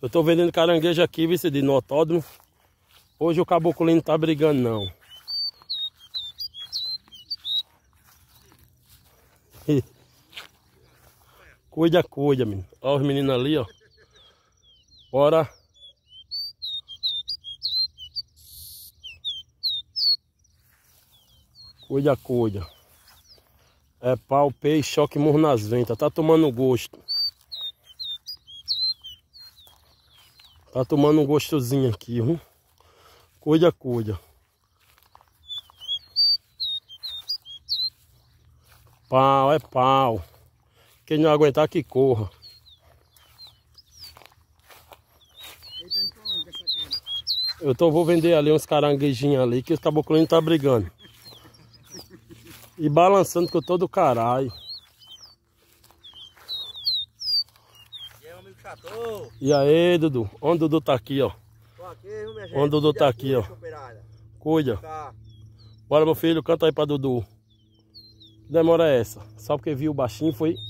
Eu estou vendendo caranguejo aqui, vice de notódromo. Hoje o caboclo não tá brigando não. cuida, cuida, menino. Olha os meninos ali, ó. Bora. Cuida, cuida. É pau, peixe, choque, murro nas ventas. Tá tomando gosto. Tá tomando um gostosinho aqui, viu? Cuida, cuida. Pau, é pau. Quem não aguentar que corra. Eu tô, vou vender ali uns caranguejinhos ali que os caboclinhos tá brigando. E balançando com todo o caralho. amigo E aí, Dudu? Onde o Dudu tá aqui, ó? Tô aqui, viu, minha gente? Onde o Dudu tá aqui, ó? Cuida. Tá. Bora, meu filho, canta aí pra Dudu. Que demora é essa? Só porque viu o baixinho foi